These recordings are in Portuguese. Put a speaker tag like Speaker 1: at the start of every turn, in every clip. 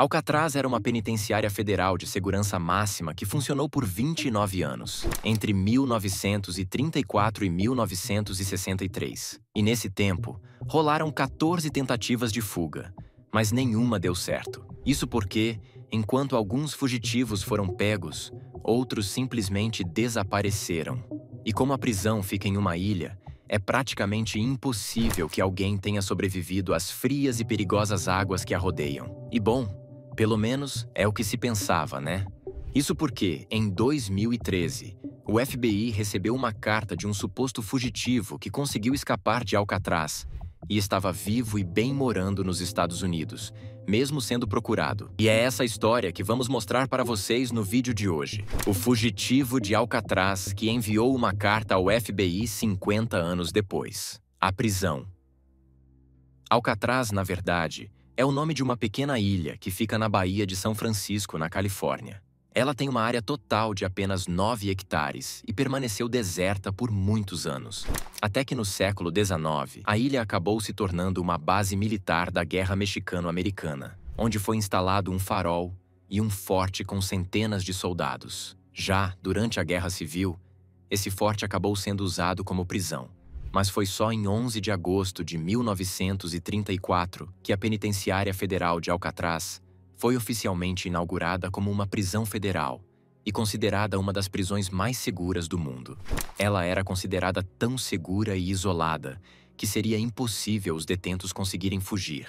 Speaker 1: Alcatraz era uma penitenciária federal de segurança máxima que funcionou por 29 anos, entre 1934 e 1963. E nesse tempo, rolaram 14 tentativas de fuga, mas nenhuma deu certo. Isso porque, enquanto alguns fugitivos foram pegos, outros simplesmente desapareceram. E como a prisão fica em uma ilha, é praticamente impossível que alguém tenha sobrevivido às frias e perigosas águas que a rodeiam. E bom, pelo menos é o que se pensava, né? Isso porque, em 2013, o FBI recebeu uma carta de um suposto fugitivo que conseguiu escapar de Alcatraz e estava vivo e bem morando nos Estados Unidos, mesmo sendo procurado. E é essa história que vamos mostrar para vocês no vídeo de hoje. O fugitivo de Alcatraz que enviou uma carta ao FBI 50 anos depois. A prisão. Alcatraz, na verdade, é o nome de uma pequena ilha que fica na Baía de São Francisco, na Califórnia. Ela tem uma área total de apenas 9 hectares e permaneceu deserta por muitos anos. Até que no século XIX, a ilha acabou se tornando uma base militar da Guerra Mexicano-Americana, onde foi instalado um farol e um forte com centenas de soldados. Já durante a Guerra Civil, esse forte acabou sendo usado como prisão. Mas foi só em 11 de agosto de 1934 que a Penitenciária Federal de Alcatraz foi oficialmente inaugurada como uma prisão federal e considerada uma das prisões mais seguras do mundo. Ela era considerada tão segura e isolada que seria impossível os detentos conseguirem fugir,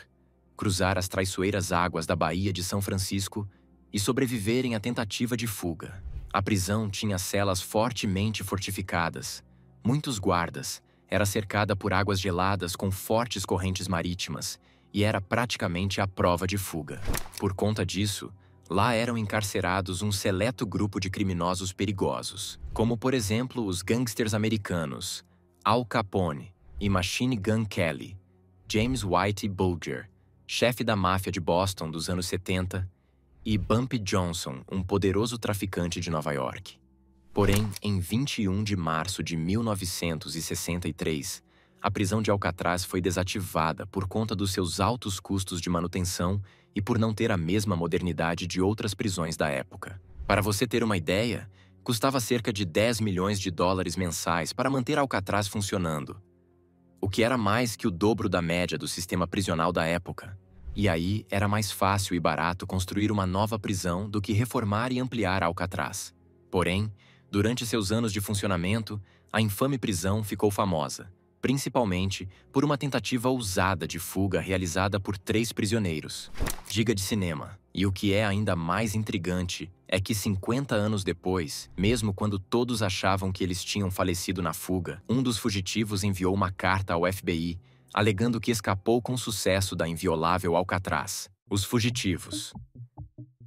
Speaker 1: cruzar as traiçoeiras águas da Baía de São Francisco e sobreviverem à tentativa de fuga. A prisão tinha celas fortemente fortificadas, muitos guardas era cercada por águas geladas com fortes correntes marítimas e era praticamente à prova de fuga. Por conta disso, lá eram encarcerados um seleto grupo de criminosos perigosos, como por exemplo os gangsters americanos Al Capone e Machine Gun Kelly, James White e Bulger, chefe da máfia de Boston dos anos 70, e Bumpy Johnson, um poderoso traficante de Nova York. Porém, em 21 de março de 1963, a prisão de Alcatraz foi desativada por conta dos seus altos custos de manutenção e por não ter a mesma modernidade de outras prisões da época. Para você ter uma ideia, custava cerca de 10 milhões de dólares mensais para manter Alcatraz funcionando, o que era mais que o dobro da média do sistema prisional da época. E aí era mais fácil e barato construir uma nova prisão do que reformar e ampliar Alcatraz. Porém, Durante seus anos de funcionamento, a infame prisão ficou famosa, principalmente por uma tentativa ousada de fuga realizada por três prisioneiros. Diga de cinema. E o que é ainda mais intrigante é que 50 anos depois, mesmo quando todos achavam que eles tinham falecido na fuga, um dos fugitivos enviou uma carta ao FBI alegando que escapou com sucesso da inviolável Alcatraz. Os fugitivos.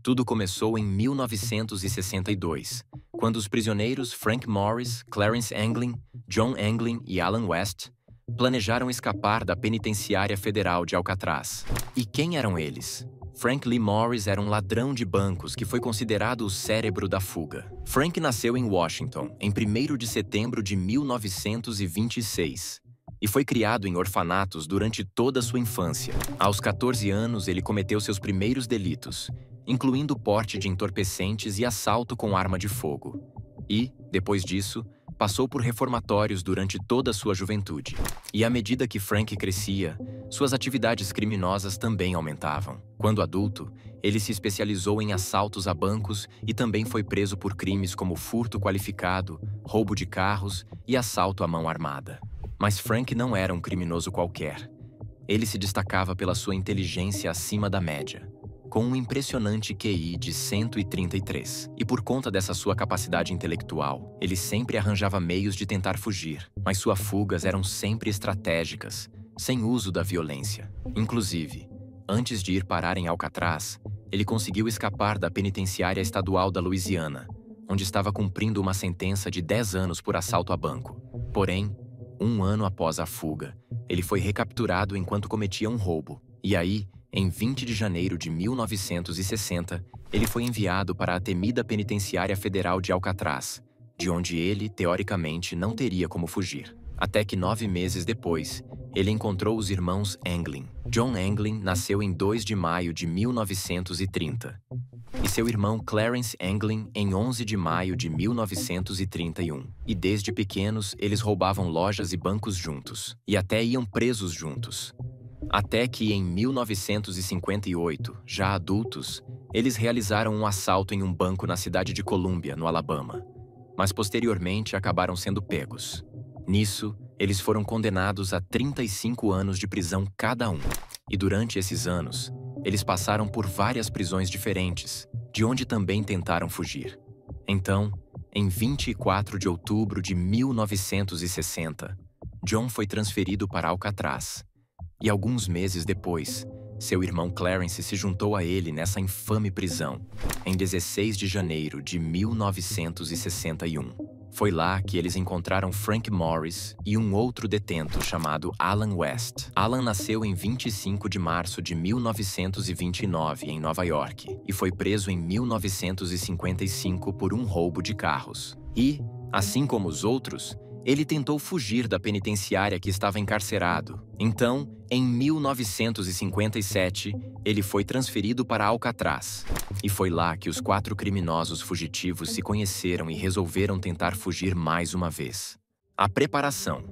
Speaker 1: Tudo começou em 1962, quando os prisioneiros Frank Morris, Clarence Anglin, John Anglin e Alan West planejaram escapar da penitenciária federal de Alcatraz. E quem eram eles? Frank Lee Morris era um ladrão de bancos que foi considerado o cérebro da fuga. Frank nasceu em Washington em 1 de setembro de 1926 e foi criado em orfanatos durante toda sua infância. Aos 14 anos, ele cometeu seus primeiros delitos incluindo porte de entorpecentes e assalto com arma de fogo. E, depois disso, passou por reformatórios durante toda a sua juventude. E à medida que Frank crescia, suas atividades criminosas também aumentavam. Quando adulto, ele se especializou em assaltos a bancos e também foi preso por crimes como furto qualificado, roubo de carros e assalto à mão armada. Mas Frank não era um criminoso qualquer. Ele se destacava pela sua inteligência acima da média com um impressionante QI de 133. E por conta dessa sua capacidade intelectual, ele sempre arranjava meios de tentar fugir, mas suas fugas eram sempre estratégicas, sem uso da violência. Inclusive, antes de ir parar em Alcatraz, ele conseguiu escapar da penitenciária estadual da Louisiana, onde estava cumprindo uma sentença de 10 anos por assalto a banco. Porém, um ano após a fuga, ele foi recapturado enquanto cometia um roubo. E aí, em 20 de janeiro de 1960, ele foi enviado para a temida penitenciária federal de Alcatraz, de onde ele, teoricamente, não teria como fugir. Até que nove meses depois, ele encontrou os irmãos Anglin. John Anglin nasceu em 2 de maio de 1930 e seu irmão Clarence Anglin em 11 de maio de 1931. E desde pequenos, eles roubavam lojas e bancos juntos, e até iam presos juntos. Até que, em 1958, já adultos, eles realizaram um assalto em um banco na cidade de Columbia, no Alabama, mas posteriormente acabaram sendo pegos. Nisso, eles foram condenados a 35 anos de prisão cada um, e durante esses anos, eles passaram por várias prisões diferentes, de onde também tentaram fugir. Então, em 24 de outubro de 1960, John foi transferido para Alcatraz, e alguns meses depois, seu irmão Clarence se juntou a ele nessa infame prisão, em 16 de janeiro de 1961. Foi lá que eles encontraram Frank Morris e um outro detento chamado Alan West. Alan nasceu em 25 de março de 1929 em Nova York e foi preso em 1955 por um roubo de carros. E, assim como os outros, ele tentou fugir da penitenciária que estava encarcerado. Então, em 1957, ele foi transferido para Alcatraz. E foi lá que os quatro criminosos fugitivos se conheceram e resolveram tentar fugir mais uma vez. A preparação.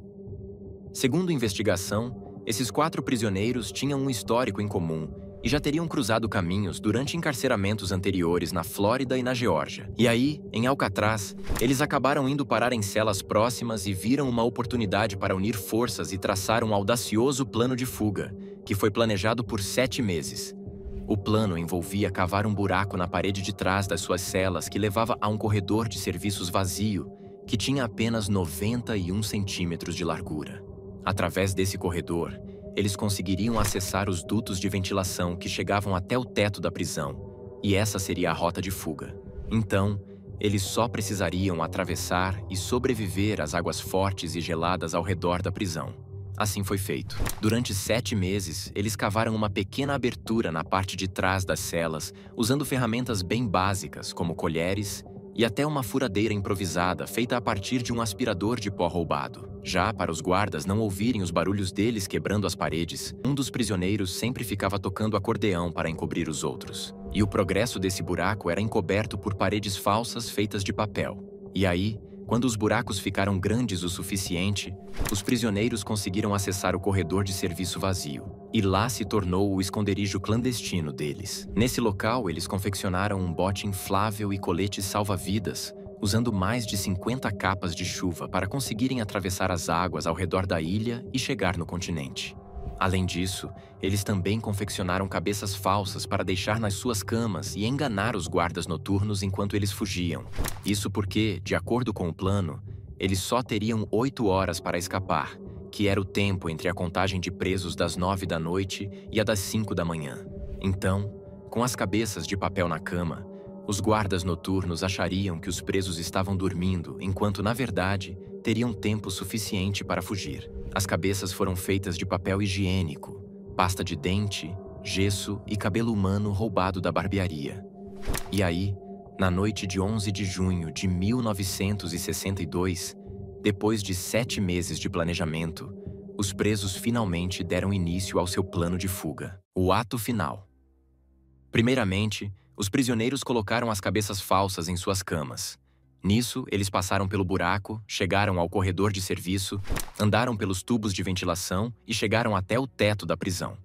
Speaker 1: Segundo investigação, esses quatro prisioneiros tinham um histórico em comum e já teriam cruzado caminhos durante encarceramentos anteriores na Flórida e na Geórgia. E aí, em Alcatraz, eles acabaram indo parar em celas próximas e viram uma oportunidade para unir forças e traçar um audacioso plano de fuga, que foi planejado por sete meses. O plano envolvia cavar um buraco na parede de trás das suas celas que levava a um corredor de serviços vazio, que tinha apenas 91 centímetros de largura. Através desse corredor, eles conseguiriam acessar os dutos de ventilação que chegavam até o teto da prisão, e essa seria a rota de fuga. Então, eles só precisariam atravessar e sobreviver às águas fortes e geladas ao redor da prisão. Assim foi feito. Durante sete meses, eles cavaram uma pequena abertura na parte de trás das celas, usando ferramentas bem básicas como colheres, e até uma furadeira improvisada feita a partir de um aspirador de pó roubado. Já para os guardas não ouvirem os barulhos deles quebrando as paredes, um dos prisioneiros sempre ficava tocando acordeão para encobrir os outros. E o progresso desse buraco era encoberto por paredes falsas feitas de papel. E aí, quando os buracos ficaram grandes o suficiente, os prisioneiros conseguiram acessar o corredor de serviço vazio e lá se tornou o esconderijo clandestino deles. Nesse local, eles confeccionaram um bote inflável e coletes salva-vidas, usando mais de 50 capas de chuva para conseguirem atravessar as águas ao redor da ilha e chegar no continente. Além disso, eles também confeccionaram cabeças falsas para deixar nas suas camas e enganar os guardas noturnos enquanto eles fugiam. Isso porque, de acordo com o plano, eles só teriam oito horas para escapar, que era o tempo entre a contagem de presos das nove da noite e a das cinco da manhã. Então, com as cabeças de papel na cama, os guardas noturnos achariam que os presos estavam dormindo, enquanto, na verdade, teriam tempo suficiente para fugir. As cabeças foram feitas de papel higiênico, pasta de dente, gesso e cabelo humano roubado da barbearia. E aí, na noite de 11 de junho de 1962, depois de sete meses de planejamento, os presos finalmente deram início ao seu plano de fuga, o ato final. Primeiramente, os prisioneiros colocaram as cabeças falsas em suas camas. Nisso, eles passaram pelo buraco, chegaram ao corredor de serviço, andaram pelos tubos de ventilação e chegaram até o teto da prisão.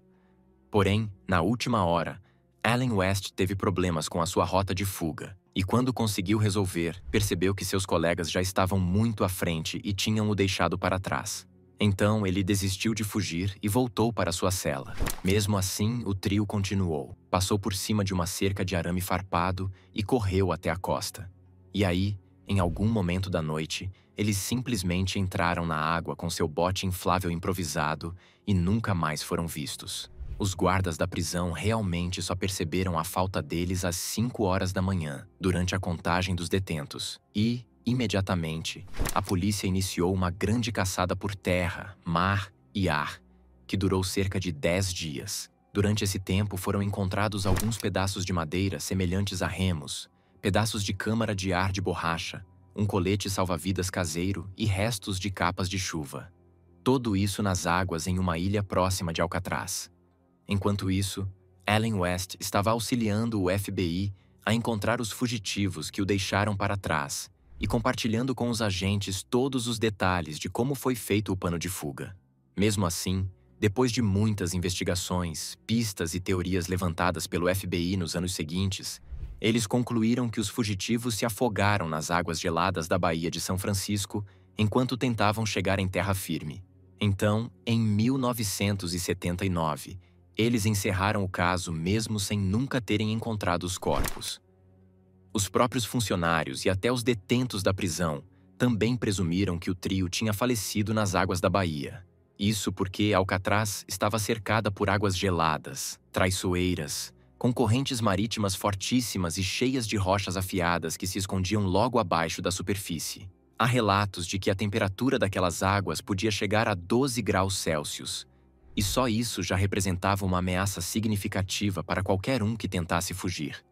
Speaker 1: Porém, na última hora, Allen West teve problemas com a sua rota de fuga. E quando conseguiu resolver, percebeu que seus colegas já estavam muito à frente e tinham o deixado para trás. Então ele desistiu de fugir e voltou para sua cela. Mesmo assim, o trio continuou. Passou por cima de uma cerca de arame farpado e correu até a costa. E aí, em algum momento da noite, eles simplesmente entraram na água com seu bote inflável improvisado e nunca mais foram vistos. Os guardas da prisão realmente só perceberam a falta deles às 5 horas da manhã, durante a contagem dos detentos. E, imediatamente, a polícia iniciou uma grande caçada por terra, mar e ar, que durou cerca de 10 dias. Durante esse tempo foram encontrados alguns pedaços de madeira semelhantes a remos, pedaços de câmara de ar de borracha, um colete salva-vidas caseiro e restos de capas de chuva. Tudo isso nas águas em uma ilha próxima de Alcatraz. Enquanto isso, Ellen West estava auxiliando o FBI a encontrar os fugitivos que o deixaram para trás e compartilhando com os agentes todos os detalhes de como foi feito o pano de fuga. Mesmo assim, depois de muitas investigações, pistas e teorias levantadas pelo FBI nos anos seguintes, eles concluíram que os fugitivos se afogaram nas águas geladas da Baía de São Francisco enquanto tentavam chegar em terra firme. Então, em 1979, eles encerraram o caso mesmo sem nunca terem encontrado os corpos. Os próprios funcionários e até os detentos da prisão também presumiram que o trio tinha falecido nas águas da Bahia. Isso porque Alcatraz estava cercada por águas geladas, traiçoeiras, com correntes marítimas fortíssimas e cheias de rochas afiadas que se escondiam logo abaixo da superfície. Há relatos de que a temperatura daquelas águas podia chegar a 12 graus Celsius, e só isso já representava uma ameaça significativa para qualquer um que tentasse fugir.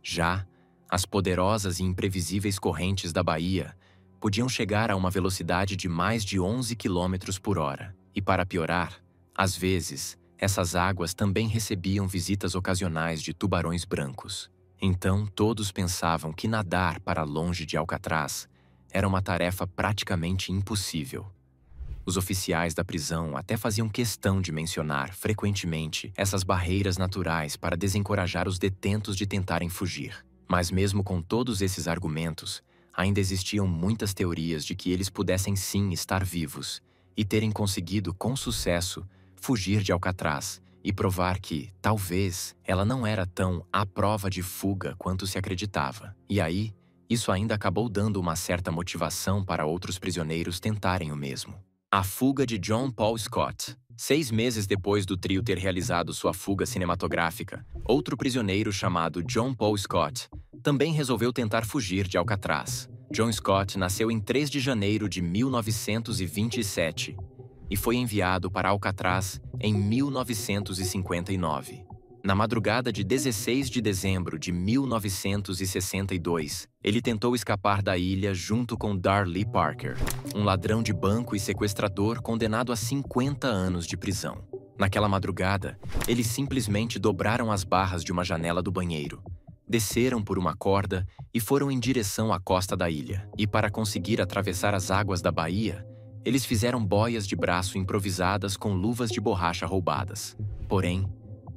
Speaker 1: Já, as poderosas e imprevisíveis correntes da Bahia podiam chegar a uma velocidade de mais de 11 km por hora. E para piorar, às vezes, essas águas também recebiam visitas ocasionais de tubarões brancos. Então todos pensavam que nadar para longe de Alcatraz era uma tarefa praticamente impossível. Os oficiais da prisão até faziam questão de mencionar, frequentemente, essas barreiras naturais para desencorajar os detentos de tentarem fugir. Mas, mesmo com todos esses argumentos, ainda existiam muitas teorias de que eles pudessem sim estar vivos e terem conseguido, com sucesso, fugir de Alcatraz e provar que, talvez, ela não era tão à prova de fuga quanto se acreditava. E aí, isso ainda acabou dando uma certa motivação para outros prisioneiros tentarem o mesmo. A fuga de John Paul Scott. Seis meses depois do trio ter realizado sua fuga cinematográfica, outro prisioneiro chamado John Paul Scott também resolveu tentar fugir de Alcatraz. John Scott nasceu em 3 de janeiro de 1927 e foi enviado para Alcatraz em 1959. Na madrugada de 16 de dezembro de 1962, ele tentou escapar da ilha junto com Darley Parker, um ladrão de banco e sequestrador condenado a 50 anos de prisão. Naquela madrugada, eles simplesmente dobraram as barras de uma janela do banheiro, desceram por uma corda e foram em direção à costa da ilha. E para conseguir atravessar as águas da baía, eles fizeram boias de braço improvisadas com luvas de borracha roubadas. Porém,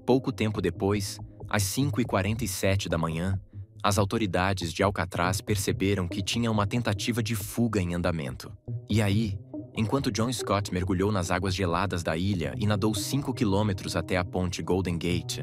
Speaker 1: Pouco tempo depois, às 5h47 da manhã, as autoridades de Alcatraz perceberam que tinha uma tentativa de fuga em andamento. E aí, enquanto John Scott mergulhou nas águas geladas da ilha e nadou 5 quilômetros até a ponte Golden Gate,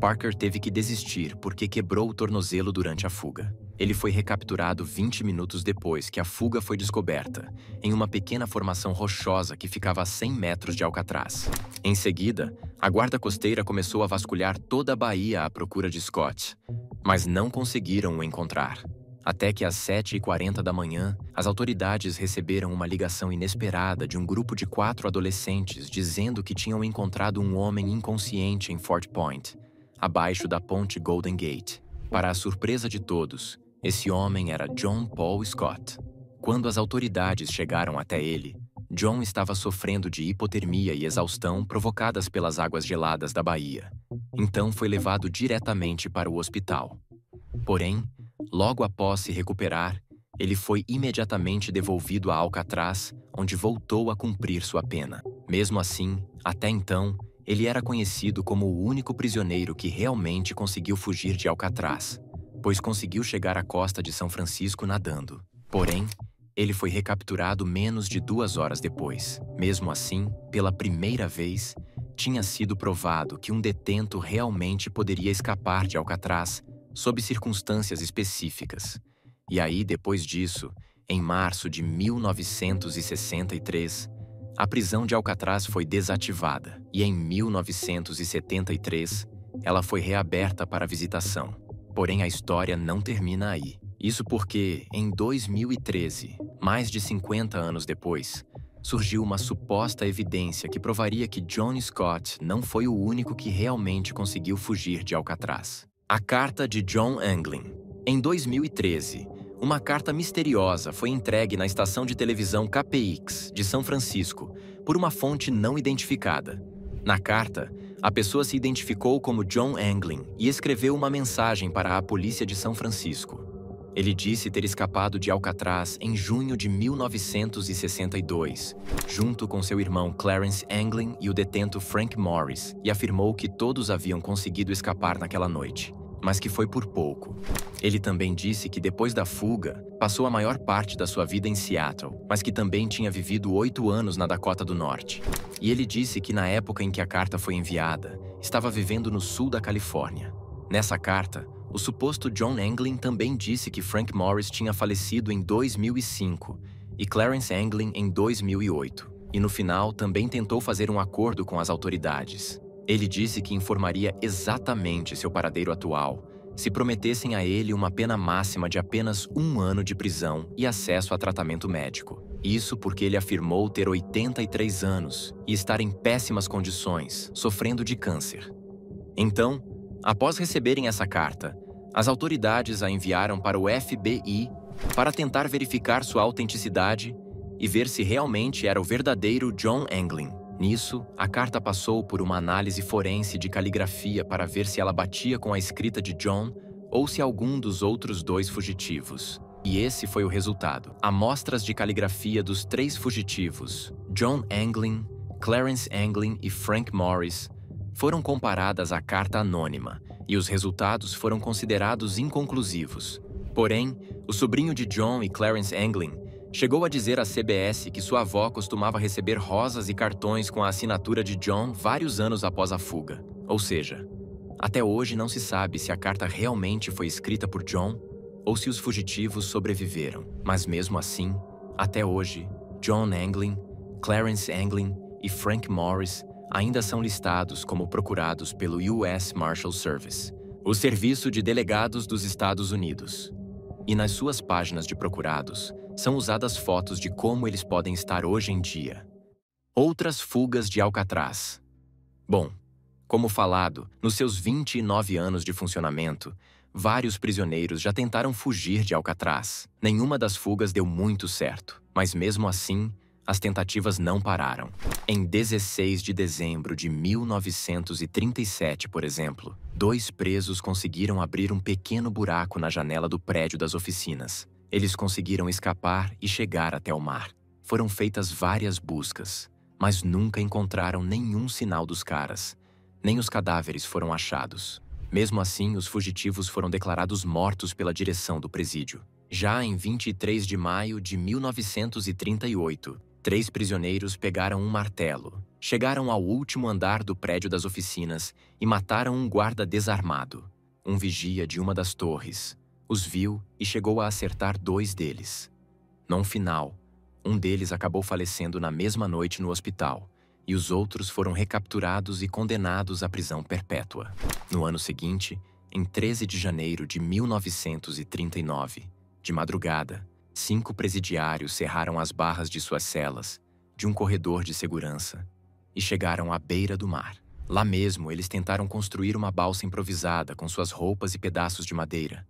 Speaker 1: Parker teve que desistir porque quebrou o tornozelo durante a fuga. Ele foi recapturado 20 minutos depois que a fuga foi descoberta, em uma pequena formação rochosa que ficava a 100 metros de Alcatraz. Em seguida, a guarda costeira começou a vasculhar toda a Bahia à procura de Scott, mas não conseguiram o encontrar. Até que às 7h40 da manhã, as autoridades receberam uma ligação inesperada de um grupo de quatro adolescentes dizendo que tinham encontrado um homem inconsciente em Fort Point, abaixo da ponte Golden Gate. Para a surpresa de todos, esse homem era John Paul Scott. Quando as autoridades chegaram até ele, John estava sofrendo de hipotermia e exaustão provocadas pelas águas geladas da Bahia. Então foi levado diretamente para o hospital. Porém, logo após se recuperar, ele foi imediatamente devolvido a Alcatraz, onde voltou a cumprir sua pena. Mesmo assim, até então, ele era conhecido como o único prisioneiro que realmente conseguiu fugir de Alcatraz, pois conseguiu chegar à costa de São Francisco nadando. Porém, ele foi recapturado menos de duas horas depois. Mesmo assim, pela primeira vez, tinha sido provado que um detento realmente poderia escapar de Alcatraz sob circunstâncias específicas. E aí, depois disso, em março de 1963, a prisão de Alcatraz foi desativada e em 1973 ela foi reaberta para visitação. Porém, a história não termina aí. Isso porque, em 2013, mais de 50 anos depois, surgiu uma suposta evidência que provaria que John Scott não foi o único que realmente conseguiu fugir de Alcatraz. A carta de John Anglin. Em 2013, uma carta misteriosa foi entregue na estação de televisão KPX de São Francisco por uma fonte não identificada. Na carta, a pessoa se identificou como John Anglin e escreveu uma mensagem para a polícia de São Francisco. Ele disse ter escapado de Alcatraz em junho de 1962, junto com seu irmão Clarence Anglin e o detento Frank Morris, e afirmou que todos haviam conseguido escapar naquela noite mas que foi por pouco. Ele também disse que depois da fuga, passou a maior parte da sua vida em Seattle, mas que também tinha vivido oito anos na Dakota do Norte. E ele disse que na época em que a carta foi enviada, estava vivendo no sul da Califórnia. Nessa carta, o suposto John Anglin também disse que Frank Morris tinha falecido em 2005 e Clarence Anglin em 2008. E no final também tentou fazer um acordo com as autoridades. Ele disse que informaria exatamente seu paradeiro atual, se prometessem a ele uma pena máxima de apenas um ano de prisão e acesso a tratamento médico. Isso porque ele afirmou ter 83 anos e estar em péssimas condições, sofrendo de câncer. Então, após receberem essa carta, as autoridades a enviaram para o FBI para tentar verificar sua autenticidade e ver se realmente era o verdadeiro John Anglin. Nisso, a carta passou por uma análise forense de caligrafia para ver se ela batia com a escrita de John ou se algum dos outros dois fugitivos. E esse foi o resultado. Amostras de caligrafia dos três fugitivos, John Anglin, Clarence Anglin e Frank Morris, foram comparadas à carta anônima e os resultados foram considerados inconclusivos. Porém, o sobrinho de John e Clarence Anglin Chegou a dizer à CBS que sua avó costumava receber rosas e cartões com a assinatura de John vários anos após a fuga. Ou seja, até hoje não se sabe se a carta realmente foi escrita por John ou se os fugitivos sobreviveram. Mas mesmo assim, até hoje, John Anglin, Clarence Anglin e Frank Morris ainda são listados como procurados pelo U.S. Marshal Service, o Serviço de Delegados dos Estados Unidos. E nas suas páginas de procurados, são usadas fotos de como eles podem estar hoje em dia. Outras fugas de Alcatraz. Bom, como falado, nos seus 29 anos de funcionamento, vários prisioneiros já tentaram fugir de Alcatraz. Nenhuma das fugas deu muito certo, mas mesmo assim, as tentativas não pararam. Em 16 de dezembro de 1937, por exemplo, dois presos conseguiram abrir um pequeno buraco na janela do prédio das oficinas. Eles conseguiram escapar e chegar até o mar. Foram feitas várias buscas, mas nunca encontraram nenhum sinal dos caras. Nem os cadáveres foram achados. Mesmo assim, os fugitivos foram declarados mortos pela direção do presídio. Já em 23 de maio de 1938, três prisioneiros pegaram um martelo, chegaram ao último andar do prédio das oficinas e mataram um guarda desarmado, um vigia de uma das torres, os viu e chegou a acertar dois deles. Num final, um deles acabou falecendo na mesma noite no hospital, e os outros foram recapturados e condenados à prisão perpétua. No ano seguinte, em 13 de janeiro de 1939, de madrugada, cinco presidiários cerraram as barras de suas celas, de um corredor de segurança, e chegaram à beira do mar. Lá mesmo, eles tentaram construir uma balsa improvisada com suas roupas e pedaços de madeira,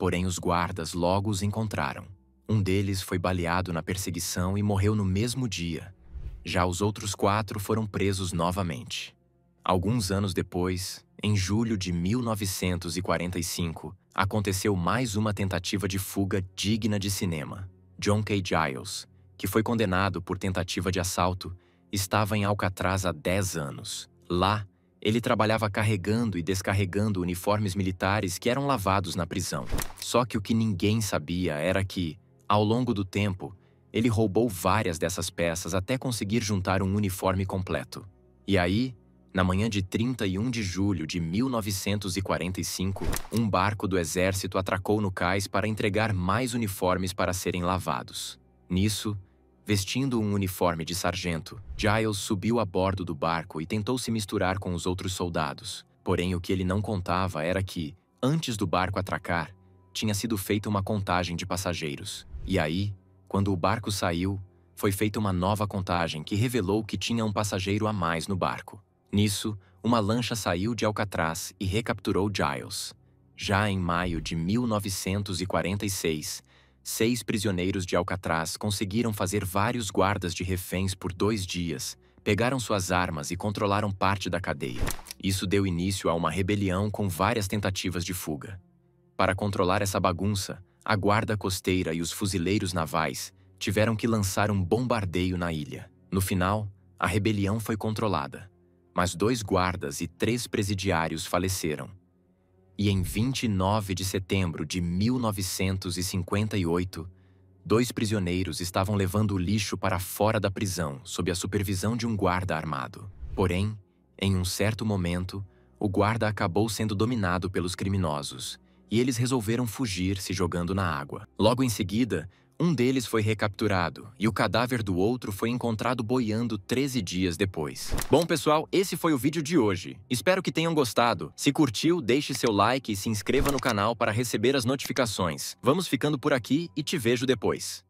Speaker 1: Porém, os guardas logo os encontraram. Um deles foi baleado na perseguição e morreu no mesmo dia. Já os outros quatro foram presos novamente. Alguns anos depois, em julho de 1945, aconteceu mais uma tentativa de fuga digna de cinema. John K. Giles, que foi condenado por tentativa de assalto, estava em Alcatraz há 10 anos. Lá, ele trabalhava carregando e descarregando uniformes militares que eram lavados na prisão. Só que o que ninguém sabia era que, ao longo do tempo, ele roubou várias dessas peças até conseguir juntar um uniforme completo. E aí, na manhã de 31 de julho de 1945, um barco do exército atracou no cais para entregar mais uniformes para serem lavados. Nisso, Vestindo um uniforme de sargento, Giles subiu a bordo do barco e tentou se misturar com os outros soldados. Porém, o que ele não contava era que, antes do barco atracar, tinha sido feita uma contagem de passageiros. E aí, quando o barco saiu, foi feita uma nova contagem que revelou que tinha um passageiro a mais no barco. Nisso, uma lancha saiu de Alcatraz e recapturou Giles. Já em maio de 1946, Seis prisioneiros de Alcatraz conseguiram fazer vários guardas de reféns por dois dias, pegaram suas armas e controlaram parte da cadeia. Isso deu início a uma rebelião com várias tentativas de fuga. Para controlar essa bagunça, a guarda costeira e os fuzileiros navais tiveram que lançar um bombardeio na ilha. No final, a rebelião foi controlada, mas dois guardas e três presidiários faleceram, e em 29 de setembro de 1958, dois prisioneiros estavam levando o lixo para fora da prisão sob a supervisão de um guarda armado. Porém, em um certo momento, o guarda acabou sendo dominado pelos criminosos e eles resolveram fugir se jogando na água. Logo em seguida, um deles foi recapturado e o cadáver do outro foi encontrado boiando 13 dias depois. Bom, pessoal, esse foi o vídeo de hoje. Espero que tenham gostado. Se curtiu, deixe seu like e se inscreva no canal para receber as notificações. Vamos ficando por aqui e te vejo depois.